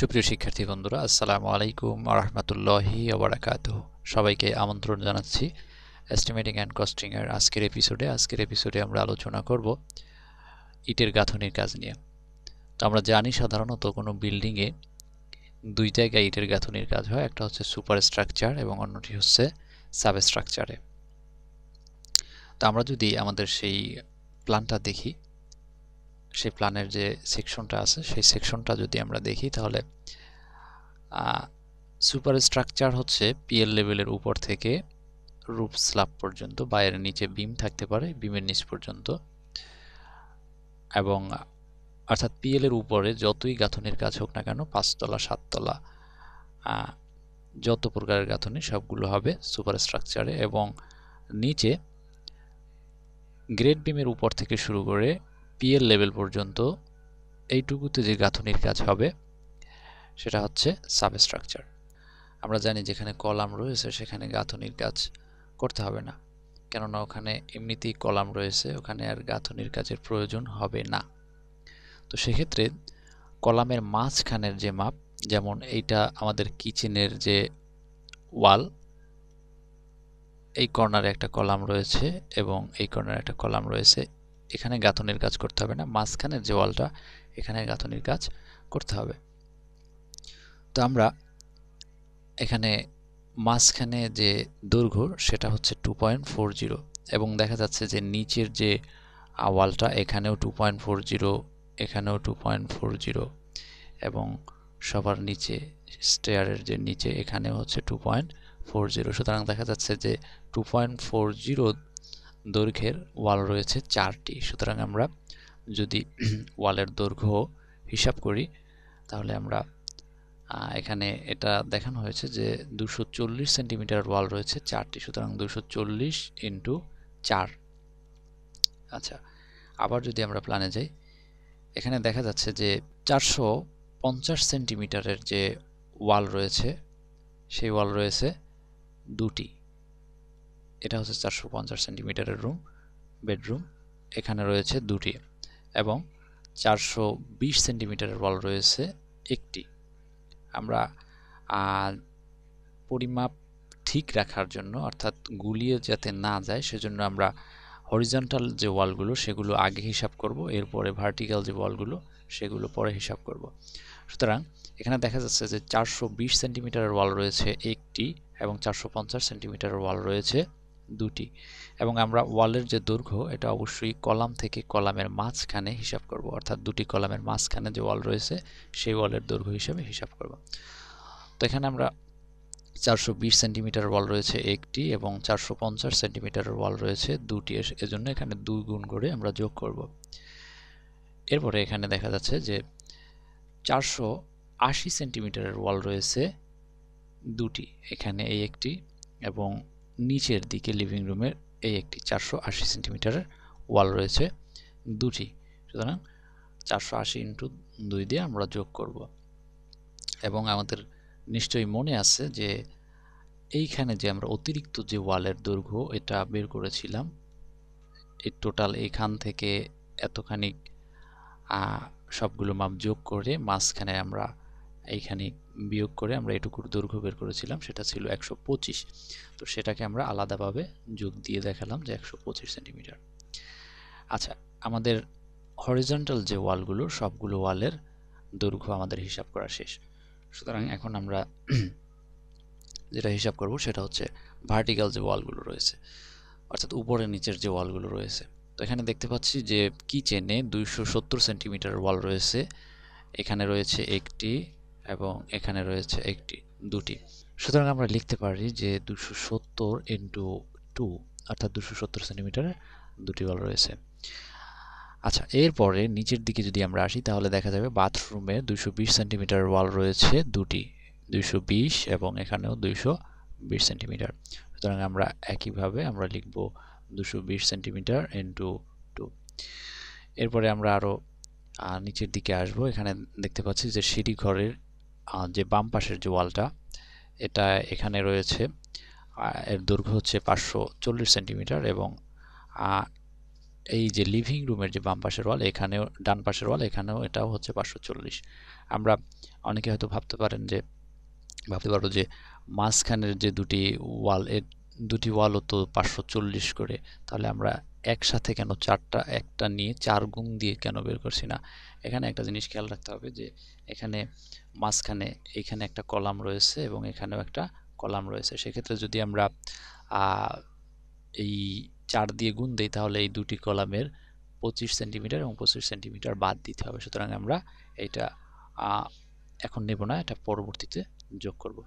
সুপ্রিয় শিক্ষার্থী বন্ধুরা আসসালামু আলাইকুম আরহামতুল্লাহি আবরাকাত সবাইকে আমন্ত্রণ জানাচ্ছি এস্টিমেটিং অ্যান্ড কস্টিংয়ের আজকের এপিসোডে আজকের এপিসোডে আমরা আলোচনা করব ইটের গাঁথনির কাজ নিয়ে তো আমরা জানি সাধারণত কোনো বিল্ডিংয়ে দুই জায়গায় ইটের গাঁথনির কাজ হয় একটা হচ্ছে সুপার স্ট্রাকচার এবং অন্যটি হচ্ছে সাব স্ট্রাকচারে তো আমরা যদি আমাদের সেই প্ল্যানটা দেখি সেই প্ল্যানের যে সেকশনটা আছে সেই সেকশনটা যদি আমরা দেখি তাহলে সুপার স্ট্রাকচার হচ্ছে পিএল লেভেলের উপর থেকে রুপ স্ল্যাব পর্যন্ত বাইরের এর নিচে বিম থাকতে পারে বিমের নিচ পর্যন্ত এবং অর্থাৎ পিএলের উপরে যতই গাঁথনির কাজ হোক না কেন পাঁচতলা সাততলা যত প্রকারের গাঁথনি সবগুলো হবে সুপার স্ট্রাকচারে এবং নিচে গ্রেট বিমের উপর থেকে শুরু করে পিএল লেভেল পর্যন্ত এইটুকুতে যে গাঁথনির কাজ হবে সেটা হচ্ছে সাবস্ট্রাকচার আমরা জানি যেখানে কলাম রয়েছে সেখানে গাঁথনির কাজ করতে হবে না কেননা ওখানে এমনিতেই কলাম রয়েছে ওখানে আর গাঁথনির কাজের প্রয়োজন হবে না তো সেক্ষেত্রে কলামের মাঝখানের যে মাপ যেমন এইটা আমাদের কিচেনের যে ওয়াল এই কর্নারে একটা কলাম রয়েছে এবং এই কর্নারে একটা কলাম রয়েছে এখানে গাঁথনির কাজ করতে হবে না মাঝখানের যে ওয়ালটা এখানে গাঁথনির কাজ করতে হবে তো আমরা এখানে মাঝখানে যে দৈর্ঘ্য সেটা হচ্ছে টু পয়েন্ট ফোর জিরো এবং দেখা যাচ্ছে যে নিচের যে ওয়ালটা এখানেও টু পয়েন্ট ফোর জিরো এখানেও টু পয়েন্ট ফোর জিরো এবং সবার নিচে স্টেয়ারের যে নিচে এখানেও হচ্ছে টু পয়েন্ট ফোর জিরো সুতরাং দেখা যাচ্ছে যে টু পয়েন্ট ফোর জিরো দৈর্ঘ্যের ওয়াল রয়েছে চারটি সুতরাং আমরা যদি ওয়ালের দৈর্ঘ্য হিসাব করি তাহলে আমরা এখানে এটা দেখানো হয়েছে যে দুশো চল্লিশ সেন্টিমিটার ওয়াল রয়েছে চারটি সুতরাং দুশো চল্লিশ ইন্টু চার আচ্ছা আবার যদি আমরা প্ল্যানে যাই এখানে দেখা যাচ্ছে যে চারশো পঞ্চাশ সেন্টিমিটারের যে ওয়াল রয়েছে সেই ওয়াল রয়েছে দুটি এটা হচ্ছে চারশো পঞ্চাশ সেন্টিমিটারের রুম বেডরুম এখানে রয়েছে দুটি এবং চারশো বিশ সেন্টিমিটারের ওয়াল রয়েছে একটি আমরা পরিমাপ ঠিক রাখার জন্য অর্থাৎ গুলিয়ে যাতে না যায় সেজন্য আমরা হরিজন্টাল যে ওয়ালগুলো সেগুলো আগে হিসাব করব এরপরে ভার্টিক্যাল যে ওয়ালগুলো সেগুলো পরে হিসাব করব সুতরাং এখানে দেখা যাচ্ছে যে চারশো বিশ সেন্টিমিটারের ওয়াল রয়েছে একটি এবং চারশো পঞ্চাশ সেন্টিমিটারের ওয়াল রয়েছে দুটি এবং আমরা ওয়ালের যে দৈর্ঘ্য এটা অবশ্যই কলাম থেকে কলামের মাঝখানে হিসাব করব অর্থাৎ দুটি কলামের মাঝখানে যে ওয়াল রয়েছে সেই ওয়ালের দৈর্ঘ্য হিসাবে হিসাব করব তো এখানে আমরা চারশো বিশ সেন্টিমিটার ওয়াল রয়েছে একটি এবং চারশো পঞ্চাশ সেন্টিমিটারের ওয়াল রয়েছে দুটি এজন্য এখানে দুই গুণ করে আমরা যোগ করব এরপরে এখানে দেখা যাচ্ছে যে চারশো আশি সেন্টিমিটারের ওয়াল রয়েছে দুটি এখানে এই একটি এবং নিচের দিকে লিভিং রুমের এই একটি চারশো আশি সেন্টিমিটারের ওয়াল রয়েছে দুটি সুতরাং চারশো আশি ইন্টু দুই দিয়ে আমরা যোগ করব এবং আমাদের নিশ্চয়ই মনে আছে যে এইখানে যে আমরা অতিরিক্ত যে ওয়ালের দৈর্ঘ্য এটা বের করেছিলাম এই টোটাল এখান থেকে এতখানি সবগুলো মাপ যোগ করে মাঝখানে আমরা এইখানে বিয়োগ করে আমরা এটুকুর দৈর্ঘ্য বের করেছিলাম সেটা ছিল একশো তো সেটাকে আমরা আলাদাভাবে যোগ দিয়ে দেখালাম যে একশো সেন্টিমিটার আচ্ছা আমাদের হরিজন্টাল যে ওয়ালগুলো সবগুলো ওয়ালের দৈর্ঘ্য আমাদের হিসাব করা শেষ সুতরাং এখন আমরা যেটা হিসাব করব সেটা হচ্ছে ভার্টিক্যাল যে ওয়ালগুলো রয়েছে অর্থাৎ উপরে নিচের যে ওয়ালগুলো রয়েছে তো এখানে দেখতে পাচ্ছি যে কিচেনে দুইশো সেন্টিমিটার ওয়াল রয়েছে এখানে রয়েছে একটি এবং এখানে রয়েছে একটি দুটি সুতরাং আমরা লিখতে পারি যে দুশো সত্তর ইন্টু টু অর্থাৎ দুশো সত্তর সেন্টিমিটারের দুটি বল রয়েছে আচ্ছা এরপরে নিচের দিকে যদি আমরা আসি তাহলে দেখা যাবে বাথরুমে দুশো বিশ সেন্টিমিটার ওয়াল রয়েছে দুটি দুইশো বিশ এবং এখানেও দুইশো বিশ সেন্টিমিটার সুতরাং আমরা একইভাবে আমরা লিখব দুশো বিশ সেন্টিমিটার ইন্টু টু এরপরে আমরা আরও নিচের দিকে আসব এখানে দেখতে পাচ্ছি যে সিঁড়ি ঘরের যে বাম পাশের যে ওয়ালটা এটা এখানে রয়েছে এর দৈর্ঘ্য হচ্ছে পাঁচশো চল্লিশ সেন্টিমিটার এবং এই যে লিভিং রুমের যে বাম পাশের ওয়াল এখানেও ডান পাশের ওয়াল এখানেও এটাও হচ্ছে পাঁচশো চল্লিশ আমরা অনেকে হয়তো ভাবতে পারেন যে ভাবতে পারো যে মাঝখানের যে দুটি ওয়াল এর দুটি ওয়ালও তো পাঁচশো চল্লিশ করে তাহলে আমরা একসাথে কেন চারটা একটা নিয়ে চার গুণ দিয়ে কেন বের করছি না এখানে একটা জিনিস খেয়াল রাখতে হবে যে এখানে মাঝখানে এখানে একটা কলাম রয়েছে এবং এখানেও একটা কলাম রয়েছে সেক্ষেত্রে যদি আমরা এই চার দিয়ে গুণ দিই তাহলে এই দুটি কলামের পঁচিশ সেন্টিমিটার এবং পঁচিশ সেন্টিমিটার বাদ দিতে হবে সুতরাং আমরা এটা এখন নেব না এটা পরবর্তীতে যোগ করব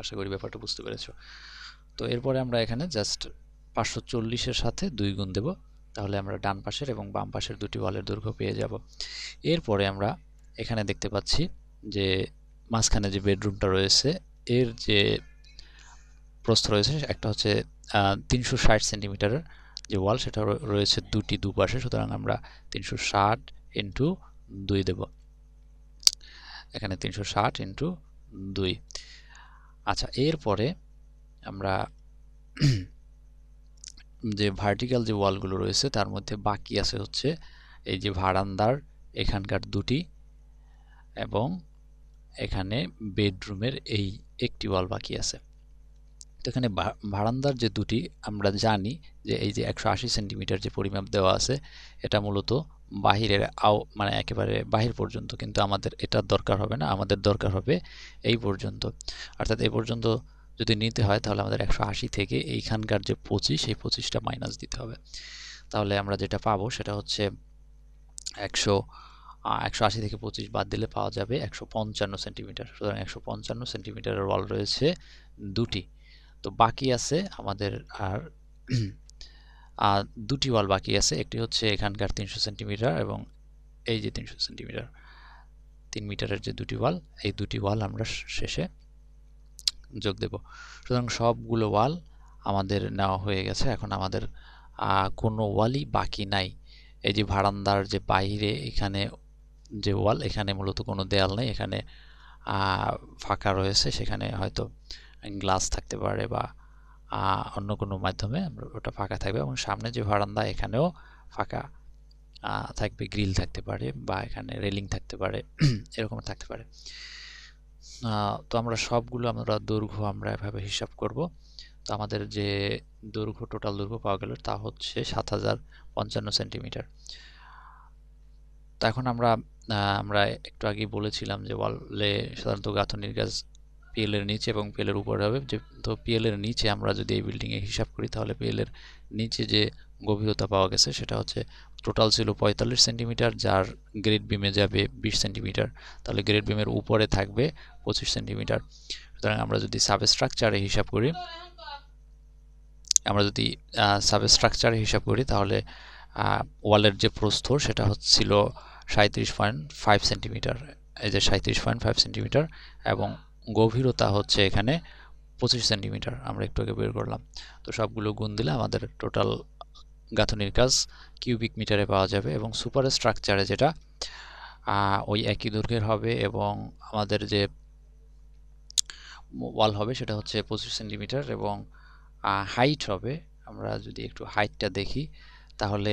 আশা করি ব্যাপারটা বুঝতে পেরেছ তো এরপরে আমরা এখানে জাস্ট পাঁচশো চল্লিশের সাথে দুই গুণ দেব তাহলে আমরা ডান পাশের এবং বাম পাশের দুটি বলের দৈর্ঘ্য পেয়ে যাব এরপরে আমরা এখানে দেখতে পাচ্ছি যে মাঝখানে যে বেডরুমটা রয়েছে এর যে প্রস্থ রয়েছে একটা হচ্ছে তিনশো ষাট সেন্টিমিটারের যে ওয়াল সেটা রয়েছে দুটি দুপাশে সুতরাং আমরা তিনশো ষাট ইন্টু দুই দেব এখানে তিনশো ষাট ইন্টু দুই আচ্ছা এরপরে আমরা যে ভার্টিক্যাল যে ওয়ালগুলো রয়েছে তার মধ্যে বাকি আছে হচ্ছে এই যে ভারান্দার এখানকার দুটি এবং এখানে বেডরুমের এই একটি ওয়াল বাকি আছে তো এখানে ভারান্দার যে দুটি আমরা জানি যে এই যে একশো আশি সেন্টিমিটার যে পরিমাপ দেওয়া আছে এটা মূলত বাহিরের আও মানে একেবারে বাহির পর্যন্ত কিন্তু আমাদের এটা দরকার হবে না আমাদের দরকার হবে এই পর্যন্ত অর্থাৎ এই পর্যন্ত যদি নিতে হয় তাহলে আমাদের একশো আশি থেকে এইখানকার যে পঁচিশ সেই পঁচিশটা মাইনাস দিতে হবে তাহলে আমরা যেটা পাবো সেটা হচ্ছে একশো একশো আশি থেকে পঁচিশ বাদ দিলে পাওয়া যাবে একশো পঞ্চান্ন সেন্টিমিটার সুতরাং একশো পঞ্চান্ন সেন্টিমিটারের ওয়াল রয়েছে দুটি তো বাকি আছে আমাদের আর দুটি ওয়াল বাকি আছে একটি হচ্ছে এখানকার তিনশো সেন্টিমিটার এবং এই যে তিনশো সেন্টিমিটার তিন মিটারের যে দুটি ওয়াল এই দুটি ওয়াল আমরা শেষে যোগ দেব সুতরাং সবগুলো ওয়াল আমাদের নেওয়া হয়ে গেছে এখন আমাদের কোনো ওয়ালই বাকি নাই এই যে ভারান্দার যে বাইরে এখানে যে ওয়াল এখানে মূলত কোনো দেয়াল নেই এখানে ফাঁকা রয়েছে সেখানে হয়তো গ্লাস থাকতে পারে বা অন্য কোনো মাধ্যমে ওটা ফাঁকা থাকবে এবং সামনে যে ভারান্দা এখানেও ফাঁকা থাকবে গ্রিল থাকতে পারে বা এখানে রেলিং থাকতে পারে এরকম থাকতে পারে তো আমরা সবগুলো আমরা দৈর্ঘ্য আমরা এভাবে হিসাব করব তো আমাদের যে দৈর্ঘ্য টোটাল দৈর্ঘ্য পাওয়া গেল তা হচ্ছে সাত হাজার পঞ্চান্ন সেন্টিমিটার তো এখন আমরা আমরা একটু আগেই বলেছিলাম যে ওয়ালে সাধারণত গাঁথনির গাছ পিএলের নিচে এবং পিএলের উপরে হবে যে তো পিএলের নিচে আমরা যদি এই বিল্ডিংয়ে হিসাব করি তাহলে পিএলের নিচে যে গভীরতা পাওয়া গেছে সেটা হচ্ছে টোটাল ছিল পঁয়তাল্লিশ সেন্টিমিটার যার গ্রেড বিমে যাবে বিশ সেন্টিমিটার তাহলে গ্রেড বিমের উপরে থাকবে পঁচিশ সেন্টিমিটার সুতরাং আমরা যদি সাবস্ট্রাকচারে হিসাব করি আমরা যদি সাবস্ট্রাকচারে হিসাব করি তাহলে ওয়ালের যে প্রস্থ সেটা হচ্ছিল সাঁত্রিশ পয়েন্ট ফাইভ সেন্টিমিটার এই যে সাঁত্রিশ পয়েন্ট ফাইভ সেন্টিমিটার এবং গভীরতা হচ্ছে এখানে পঁচিশ সেন্টিমিটার আমরা একটু আগে বের করলাম তো সবগুলো গুণ দিলে আমাদের টোটাল গাঁথনির কাজ কিউবিক মিটারে পাওয়া যাবে এবং সুপার স্ট্রাকচারে যেটা ওই একই দৈর্ঘ্যের হবে এবং আমাদের যে ওয়াল হবে সেটা হচ্ছে পঁচিশ সেন্টিমিটার এবং হাইট হবে আমরা যদি একটু হাইটটা দেখি তাহলে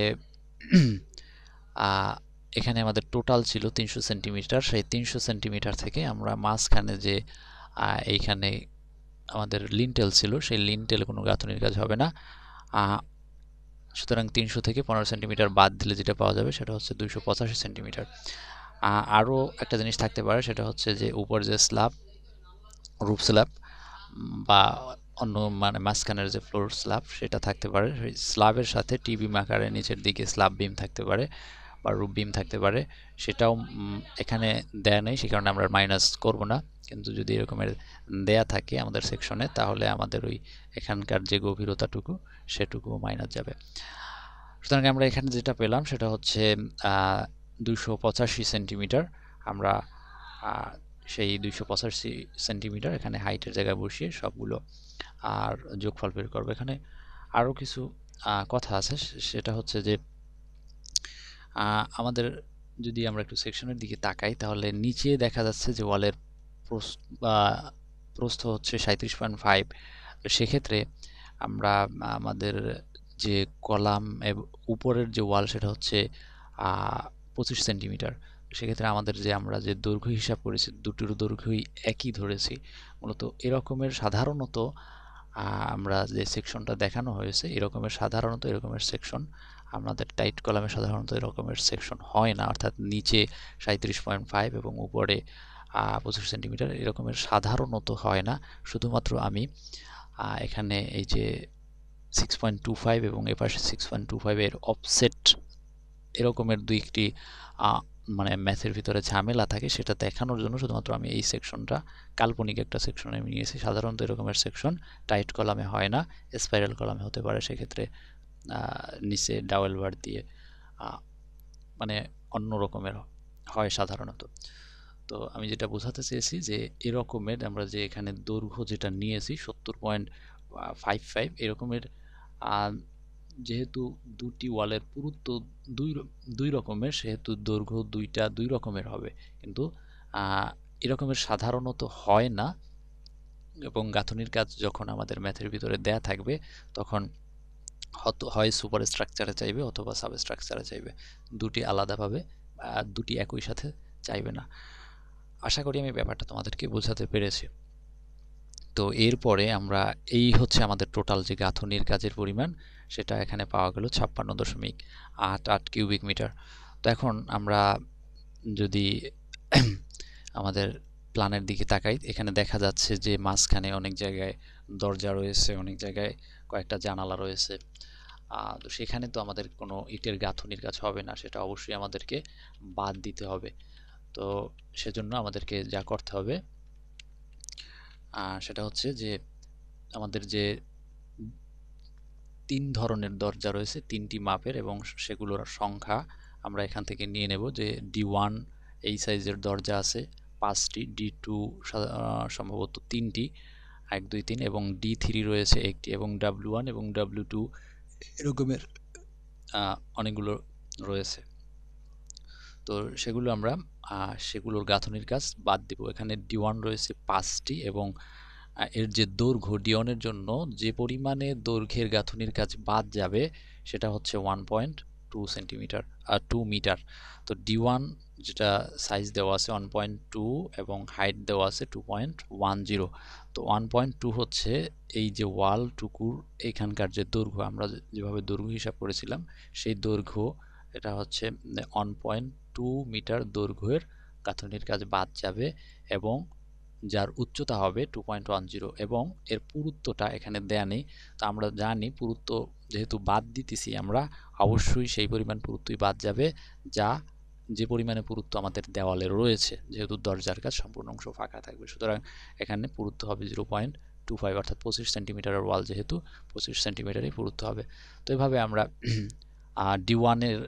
এখানে আমাদের টোটাল ছিল তিনশো সেন্টিমিটার সেই তিনশো সেন্টিমিটার থেকে আমরা মাঝখানে যে এইখানে আমাদের লিনটেল ছিল সেই লিনটেল কোনো গাঁথনির কাজ হবে না সুতরাং তিনশো থেকে পনেরো সেন্টিমিটার বাদ দিলে যেটা পাওয়া যাবে সেটা হচ্ছে দুইশো পঁচাশি সেন্টিমিটার আরও একটা জিনিস থাকতে পারে সেটা হচ্ছে যে উপর যে স্ল্যাব রুপ স্ল্যাব বা অন্য মানে মাঝখানের যে ফ্লোর স্ল্যাব সেটা থাকতে পারে সেই স্ল্যাবের সাথে টিভি মাকারের নিচের দিকে স্ল্যাব বিম থাকতে পারে বা রুপ বিম থাকতে পারে সেটাও এখানে দেয়া নেই সে কারণে আমরা মাইনাস করব না কিন্তু যদি এরকমের দেয়া থাকে আমাদের সেকশনে তাহলে আমাদের ওই এখানকার যে গভীরতাটুকু সেটুকু মাইনাস যাবে সুতরাং আমরা এখানে যেটা পেলাম সেটা হচ্ছে দুশো পঁচাশি সেন্টিমিটার আমরা সেই দুইশো পঁচাশি সেন্টিমিটার এখানে হাইটের জায়গায় বসিয়ে সবগুলো আর যোগফল বের করবো এখানে আরও কিছু কথা আছে সেটা হচ্ছে যে আমাদের যদি আমরা একটু সেকশনের দিকে তাকাই তাহলে নিচে দেখা যাচ্ছে যে ওয়ালের প্রস্থ হচ্ছে সাঁত্রিশ পয়েন্ট ফাইভ সেক্ষেত্রে আমরা আমাদের যে কলাম উপরের যে ওয়াল সেটা হচ্ছে পঁচিশ সেন্টিমিটার সেক্ষেত্রে আমাদের যে আমরা যে দৈর্ঘ্য হিসাব করেছি দুটির দৈর্ঘ্যই একই ধরেছি মূলত এরকমের সাধারণত আমরা যে সেকশনটা দেখানো হয়েছে এরকমের সাধারণত এরকমের সেকশন আমাদের টাইট কলামে সাধারণত এরকমের সেকশন হয় না অর্থাৎ নিচে সাঁত্রিশ পয়েন্ট ফাইভ এবং উপরে পঁচিশ সেন্টিমিটার এরকমের সাধারণত হয় না শুধুমাত্র আমি এখানে এই যে সিক্স পয়েন্ট টু ফাইভ এবং এপাশে সিক্স পয়েন্ট টু ফাইভের অফসেট এরকমের দুই একটি মানে ম্যাথের ভিতরে ঝামেলা থাকে সেটা দেখানোর জন্য শুধুমাত্র আমি এই সেকশনটা কাল্পনিক একটা সেকশন আমি নিয়েছি সাধারণত এরকমের সেকশন টাইট কলামে হয় না স্পাইরাল কলামে হতে পারে সেক্ষেত্রে নিচে ডাওয়েল বার দিয়ে মানে অন্য রকমের হয় সাধারণত তো আমি যেটা বোঝাতে চেয়েছি যে এরকমের আমরা যে এখানে দৈর্ঘ্য যেটা নিয়েছি সত্তর পয়েন্ট ফাইভ ফাইভ এরকমের যেহেতু দুটি ওয়ালের পুরুত্ব দুই দুই রকমের সেহেতু দৈর্ঘ্য দুইটা দুই রকমের হবে কিন্তু এরকমের সাধারণত হয় না এবং গাঁথনির কাজ যখন আমাদের ম্যাথের ভিতরে দেয়া থাকবে তখন হত হয় সুপার স্ট্রাকচারে চাইবে অথবা সাবস্ট্রাকচারে চাইবে দুটি আলাদাভাবে দুটি একই সাথে চাইবে না আশা করি আমি ব্যাপারটা তোমাদেরকে বোঝাতে পেরেছি তো এরপরে আমরা এই হচ্ছে আমাদের টোটাল যে গাঁথনির কাজের পরিমাণ সেটা এখানে পাওয়া গেল ছাপ্পান্ন দশমিক আট আট কিউবিক মিটার তো এখন আমরা যদি আমাদের প্ল্যানের দিকে তাকাই এখানে দেখা যাচ্ছে যে মাঝখানে অনেক জায়গায় দরজা রয়েছে অনেক জায়গায় কয়েকটা জানালা রয়েছে তো সেখানে তো আমাদের কোনো ইটের গাঁথনির কাজ হবে না সেটা অবশ্যই আমাদেরকে বাদ দিতে হবে তো সেজন্য আমাদেরকে যা করতে হবে সেটা হচ্ছে যে আমাদের যে তিন ধরনের দরজা রয়েছে তিনটি মাপের এবং সেগুলোর সংখ্যা আমরা এখান থেকে নিয়ে নেব যে ডি ওয়ান এই সাইজের দরজা আছে পাঁচটি ডি টু সম্ভবত তিনটি এক দুই তিন এবং ডি থ্রি রয়েছে একটি এবং ডাব্লু ওয়ান এবং ডাব্লু টু এরকমের অনেকগুলো রয়েছে তো সেগুলো আমরা সেগুলোর গাঁথনির কাজ বাদ দিব এখানে ডি রয়েছে পাঁচটি এবং এর যে দৈর্ঘ্য ডিওয়ানের জন্য যে পরিমাণে দৈর্ঘ্যের গাঁথনির কাজ বাদ যাবে সেটা হচ্ছে ওয়ান পয়েন্ট টু সেন্টিমিটার আর টু মিটার তো ডি যেটা সাইজ দেওয়া আছে ওয়ান পয়েন্ট টু এবং হাইট দেওয়া আছে টু পয়েন্ট ওয়ান জিরো তো ওয়ান পয়েন্ট টু হচ্ছে এই যে ওয়াল টুকুর এখানকার যে দৈর্ঘ্য আমরা যেভাবে দৈর্ঘ্য হিসাব করেছিলাম সেই দৈর্ঘ্য এটা হচ্ছে ওয়ান পয়েন্ট টু মিটার দৈর্ঘ্যের গাঁথনির কাজ বাদ যাবে এবং যার উচ্চতা হবে টু পয়েন্ট ওয়ান জিরো এবং এর পুরুত্বটা এখানে দেয়া নেই তো আমরা জানি পুরুত্ব যেহেতু বাদ দিতেছি আমরা অবশ্যই সেই পরিমাণ পুরুত্বই বাদ যাবে যা যে পরিমাণে পুরুত্ব আমাদের দেওয়ালে রয়েছে যেহেতু দরজার কাজ সম্পূর্ণ অংশ ফাঁকা থাকবে সুতরাং এখানে পুরুত্ব হবে জিরো পয়েন্ট টু ফাইভ অর্থাৎ পঁচিশ সেন্টিমিটারের ওয়াল যেহেতু পঁচিশ সেন্টিমিটারই পুরুত্ব হবে তো এভাবে আমরা ডি ওয়ানের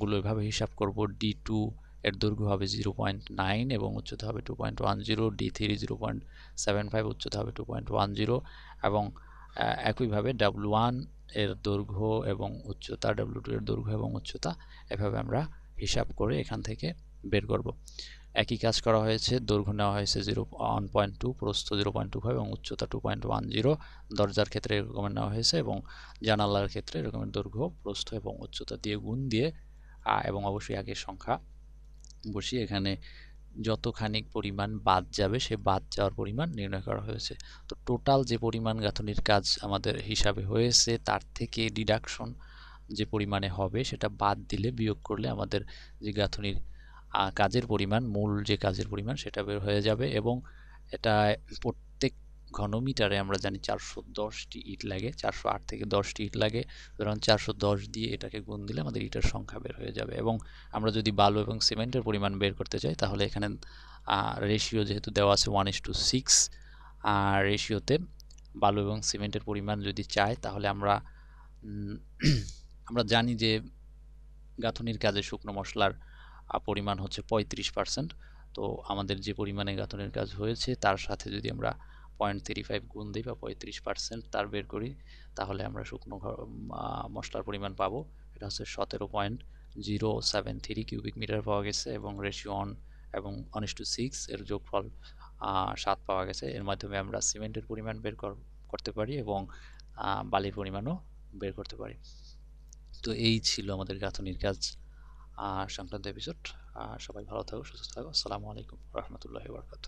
গুলো এভাবে হিসাব করব ডি টু এর দৈর্ঘ্য হবে জিরো পয়েন্ট নাইন এবং উচ্চতা হবে two point one zero D three zero point seven five উচ্চতা হবে টু পয়েন্ট ওয়ান জিরো এবং একইভাবে ডাব্লু ওয়ান এর দৈর্ঘ্য এবং উচ্চতা ডাব্লু টু এর দৈর্ঘ্য এবং উচ্চতা এভাবে আমরা হিসাব করে এখান থেকে বের করব একই কাজ করা হয়েছে দৈর্ঘ্য নেওয়া হয়েছে জিরো ওয়ান পয়েন্ট টু প্রস্থ জিরো পয়েন্ট টু ফাইভ এবং উচ্চতা টু পয়েন্ট ওয়ান জিরো দরজার ক্ষেত্রে এরকমের নেওয়া হয়েছে এবং জানালার ক্ষেত্রে এরকমের দৈর্ঘ্য প্রস্থ এবং উচ্চতা দিয়ে গুণ দিয়ে এবং অবশ্যই আগের সংখ্যা বসিয়ে এখানে যতখানিক পরিমাণ বাদ যাবে সে বাদ যাওয়ার পরিমাণ নির্ণয় করা হয়েছে তো টোটাল যে পরিমাণ গাঁথনির কাজ আমাদের হিসাবে হয়েছে তার থেকে ডিডাকশন যে পরিমাণে হবে সেটা বাদ দিলে বিয়োগ করলে আমাদের যে গাঁথনির কাজের পরিমাণ মূল যে কাজের পরিমাণ সেটা বের হয়ে যাবে এবং এটা ঘনমিটারে আমরা জানি চারশো দশটি ইট লাগে চারশো আট থেকে দশটি ইট লাগে সুতরাং চারশো দশ দিয়ে এটাকে গুণ দিলে আমাদের ইটের সংখ্যা বের হয়ে যাবে এবং আমরা যদি বালু এবং সিমেন্টের পরিমাণ বের করতে চাই তাহলে এখানে রেশিও যেহেতু দেওয়া আছে ওয়ান ইস টু সিক্স আর রেশিওতে বালু এবং সিমেন্টের পরিমাণ যদি চাই তাহলে আমরা আমরা জানি যে গাঁথনির কাজে শুকনো মশলার পরিমাণ হচ্ছে পঁয়ত্রিশ পার্সেন্ট তো আমাদের যে পরিমাণে গাঁথনির কাজ হয়েছে তার সাথে যদি আমরা পয়েন্ট থ্রি ফাইভ গুণ দিই বা পঁয়ত্রিশ পার্সেন্ট তার বের করি তাহলে আমরা শুকনো মশলার পরিমাণ পাবো এটা হচ্ছে সতেরো point zero seven three cubic metre পাওয়া গেছে এবং রেশিও অন এবং ওয়ান টু সিক্স এর যোগফল সাত পাওয়া গেছে এর মাধ্যমে আমরা সিমেন্টের পরিমাণ বের করতে পারি এবং বালির পরিমাণও বের করতে পারি তো এই ছিল আমাদের গাঁথনির কাজ সংক্রান্ত এপিসোড সবাই ভালো থাকো সুস্থ থাকো আসসালামু আলাইকুম রহমতুল্লাহ বরকাত